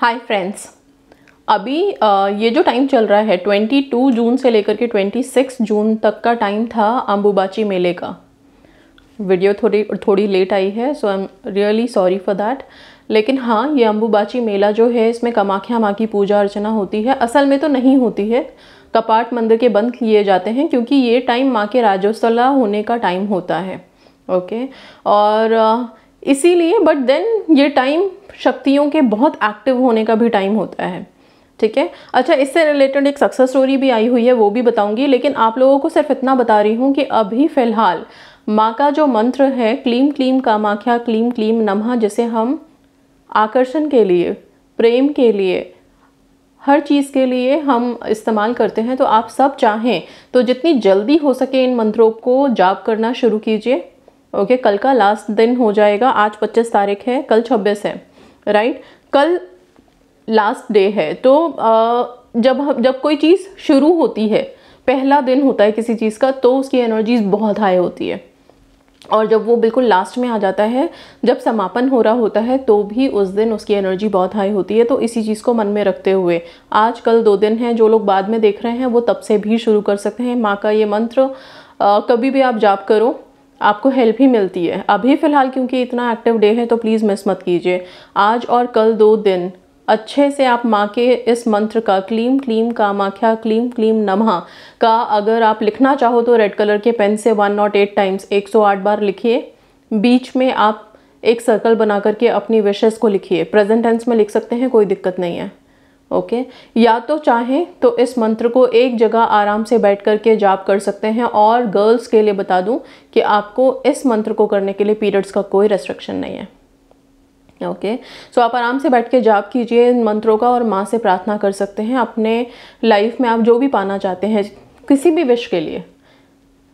Hi friends अभी ये जो टाइम चल रहा है 22 जून से लेकर के 26 जून तक का टाइम था अम्बुबाची मेले का वीडियो थोड़ी थोड़ी लेट आई है so I am really sorry for that लेकिन हाँ ये अम्बुबाची मेला जो है इसमें कमाख्या माँ की पूजा अर्चना होती है असल में तो नहीं होती है कपाट मंदिर के बंद किए जाते हैं क्योंकि ये टाइम माँ के राजोत्सला होने का टाइम होता है ओके और इसीलिए बट देन ये टाइम शक्तियों के बहुत एक्टिव होने का भी टाइम होता है ठीक है अच्छा इससे रिलेटेड एक सक्सेस स्टोरी भी आई हुई है वो भी बताऊंगी लेकिन आप लोगों को सिर्फ इतना बता रही हूँ कि अभी फ़िलहाल माँ का जो मंत्र है क्लीम क्लीम कामाख्या क्लीम क्लीम नमः जिसे हम आकर्षण के लिए प्रेम के लिए हर चीज़ के लिए हम इस्तेमाल करते हैं तो आप सब चाहें तो जितनी जल्दी हो सके इन मंत्रों को जाप करना शुरू कीजिए ओके कल का लास्ट दिन हो जाएगा आज 25 तारीख है कल 26 है राइट कल लास्ट डे है तो आ, जब जब कोई चीज़ शुरू होती है पहला दिन होता है किसी चीज़ का तो उसकी एनर्जीज बहुत हाई होती है और जब वो बिल्कुल लास्ट में आ जाता है जब समापन हो रहा होता है तो भी उस दिन उसकी एनर्जी बहुत हाई होती है तो इसी चीज़ को मन में रखते हुए आज कल दो दिन हैं जो लोग बाद में देख रहे हैं वो तब से भी शुरू कर सकते हैं माँ का ये मंत्र आ, कभी भी आप जाप करो आपको हेल्प ही मिलती है अभी फ़िलहाल क्योंकि इतना एक्टिव डे है तो प्लीज़ मिस मत कीजिए आज और कल दो दिन अच्छे से आप माँ के इस मंत्र का क्लीम क्लीम कामाख्या क्लीम क्लीम नमः का अगर आप लिखना चाहो तो रेड कलर के पेन से वन एट टाइम्स एक सौ आठ बार लिखिए बीच में आप एक सर्कल बना करके अपनी विशेज़ को लिखिए प्रेजेंट टेंस में लिख सकते हैं कोई दिक्कत नहीं है ओके या तो चाहें तो इस मंत्र को एक जगह आराम से बैठ कर के जाप कर सकते हैं और गर्ल्स के लिए बता दूं कि आपको इस मंत्र को करने के लिए पीरियड्स का कोई रेस्ट्रिक्शन नहीं है ओके okay. सो so, आप आराम से बैठ के जाप कीजिए इन मंत्रों का और माँ से प्रार्थना कर सकते हैं अपने लाइफ में आप जो भी पाना चाहते हैं किसी भी विश के लिए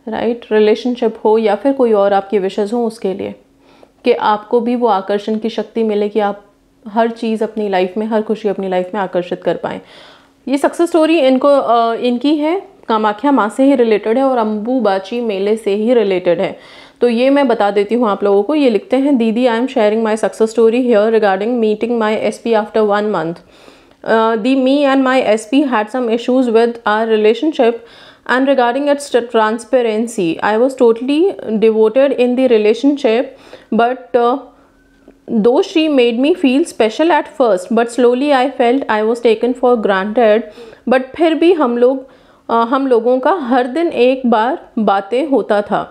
राइट right? रिलेशनशिप हो या फिर कोई और आपकी विशेज़ हो उसके लिए कि आपको भी वो आकर्षण की शक्ति मिले कि आप हर चीज़ अपनी लाइफ में हर खुशी अपनी लाइफ में आकर्षित कर पाएँ ये सक्सेस स्टोरी इनको आ, इनकी है कामाख्या माँ से ही रिलेटेड है और अम्बूबाची मेले से ही रिलेटेड है तो ये मैं बता देती हूँ आप लोगों को ये लिखते हैं दीदी I am sharing my success story here regarding meeting my S P after one month the me and my S P had some issues with our relationship and regarding its transparency I was totally devoted in the relationship but though she made me feel special at first but slowly I felt I was taken for granted but फिर भी हम लोग आ, हम लोगों का हर दिन एक बार बातें होता था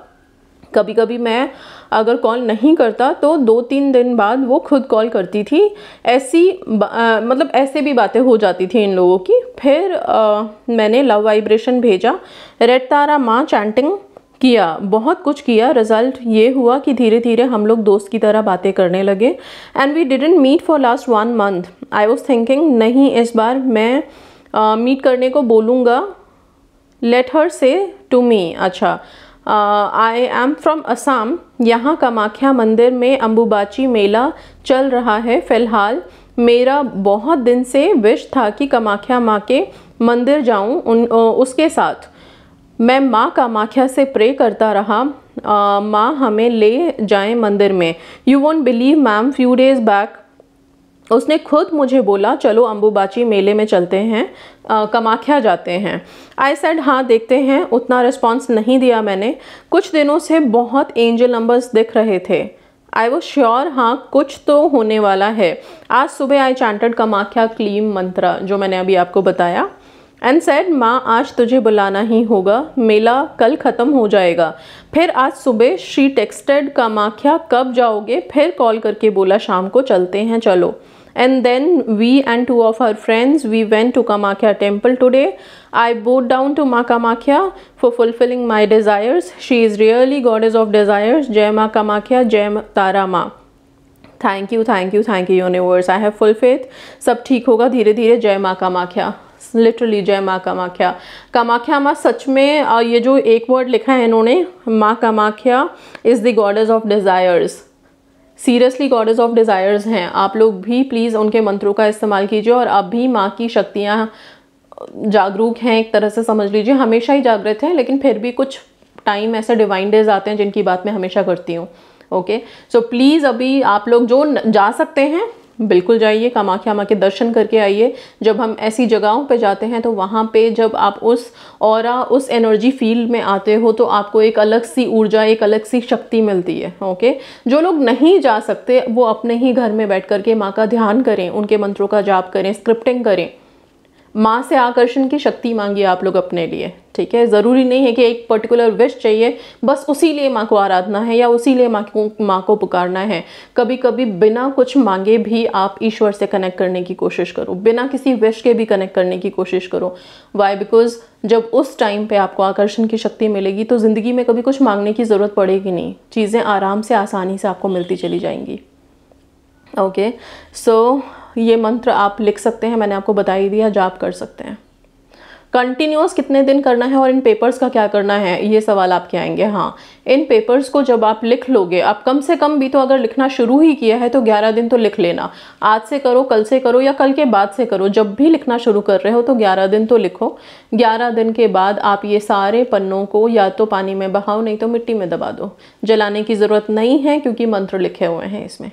कभी कभी मैं अगर कॉल नहीं करता तो दो तीन दिन बाद वो खुद कॉल करती थी ऐसी आ, मतलब ऐसे भी बातें हो जाती थी इन लोगों की फिर आ, मैंने लव वाइब्रेशन भेजा रेड तारा माँ चैंटिंग किया बहुत कुछ किया रिजल्ट ये हुआ कि धीरे धीरे हम लोग दोस्त की तरह बातें करने लगे and we didn't meet for last one month I was thinking नहीं इस बार मैं मीट uh, करने को बोलूँगा लेट हर से टू मी अच्छा आई एम फ्रॉम असम यहाँ कामाख्या मंदिर में अम्बुबाची मेला चल रहा है फ़िलहाल मेरा बहुत दिन से विश था कि कामाख्या माँ के मंदिर जाऊँ उन उसके साथ मैं माँ कामाख्या से प्रे करता रहा माँ हमें ले जाएं मंदिर में you won't believe ma'am few days back उसने खुद मुझे बोला चलो अम्बुबाची मेले में चलते हैं आ, कमाख्या जाते हैं आई सेड हाँ देखते हैं उतना रिस्पॉन्स नहीं दिया मैंने कुछ दिनों से बहुत एंजल नंबर्स दिख रहे थे आई वो श्योर हाँ कुछ तो होने वाला है आज सुबह आई चैंटेड कमाख्या क्लीम मंत्रा जो मैंने अभी आपको बताया एंड सैड माँ आज तुझे बुलाना ही होगा मेला कल ख़त्म हो जाएगा फिर आज सुबह शी टेक्सटेड माख्या कब जाओगे फिर कॉल करके बोला शाम को चलते हैं चलो and then we and two of our friends we went to Kamakhya temple today I bowed down to माँ Kamakhya for fulfilling my desires she is really god is of desires जय माँ का माख्या जय तारा माँ thank you thank you thank you universe I have full faith सब ठीक होगा धीरे धीरे जय माँ का कामाख्या लिटरली जय माँ कामाख्या कामाख्या माँ सच में ये जो एक वर्ड लिखा है इन्होंने माँ Kamakhya is the goddess of desires seriously goddess of desires हैं आप लोग भी प्लीज़ उनके मंत्रों का इस्तेमाल कीजिए और अब भी माँ की शक्तियाँ जागरूक हैं एक तरह से समझ लीजिए हमेशा ही जागृत हैं लेकिन फिर भी कुछ टाइम ऐसे डिवाइन डेज आते हैं जिनकी बात मैं हमेशा करती हूँ ओके सो प्लीज़ अभी आप लोग जो जा सकते हैं बिल्कुल जाइए कामाख्या माँ के दर्शन करके आइए जब हम ऐसी जगहों पे जाते हैं तो वहाँ पे जब आप उस और उस एनर्जी फील्ड में आते हो तो आपको एक अलग सी ऊर्जा एक अलग सी शक्ति मिलती है ओके जो लोग नहीं जा सकते वो अपने ही घर में बैठ करके माँ का ध्यान करें उनके मंत्रों का जाप करें स्क्रिप्टिंग करें माँ से आकर्षण की शक्ति मांगिए आप लोग अपने लिए ठीक है ज़रूरी नहीं है कि एक पर्टिकुलर विश चाहिए बस उसी लिए माँ को आराधना है या उसी लिए माँ को माँ को पुकारना है कभी कभी बिना कुछ मांगे भी आप ईश्वर से कनेक्ट करने की कोशिश करो बिना किसी विश के भी कनेक्ट करने की कोशिश करो वाई बिकॉज जब उस टाइम पे आपको आकर्षण की शक्ति मिलेगी तो ज़िंदगी में कभी कुछ मांगने की ज़रूरत पड़ेगी नहीं चीज़ें आराम से आसानी से आपको मिलती चली जाएंगी ओके सो ये मंत्र आप लिख सकते हैं मैंने आपको बता ही दिया जाप कर सकते हैं कंटिन्यूस कितने दिन करना है और इन पेपर्स का क्या करना है ये सवाल आपके आएंगे हाँ इन पेपर्स को जब आप लिख लोगे आप कम से कम भी तो अगर लिखना शुरू ही किया है तो 11 दिन तो लिख लेना आज से करो कल से करो या कल के बाद से करो जब भी लिखना शुरू कर रहे हो तो 11 दिन तो लिखो 11 दिन के बाद आप ये सारे पन्नों को या तो पानी में बहाओ नहीं तो मिट्टी में दबा दो जलाने की ज़रूरत नहीं है क्योंकि मंत्र लिखे हुए हैं इसमें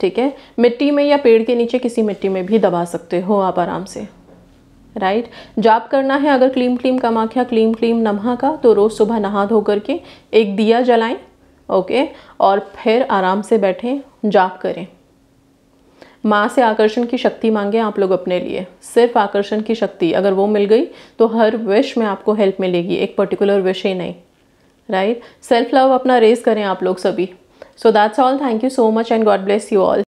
ठीक है मिट्टी में या पेड़ के नीचे किसी मिट्टी में भी दबा सकते हो आप आराम से राइट right? जाप करना है अगर क्लीम क्लीम कमाख्या क्लीम क्लीम नमहा का तो रोज़ सुबह नहा धो करके एक दिया जलाएं ओके और फिर आराम से बैठें जाप करें माँ से आकर्षण की शक्ति मांगें आप लोग अपने लिए सिर्फ आकर्षण की शक्ति अगर वो मिल गई तो हर विश में आपको हेल्प मिलेगी एक पर्टिकुलर विश ही नहीं राइट सेल्फ लव अपना रेज करें आप लोग सभी So that's all. Thank you so much and God bless you all.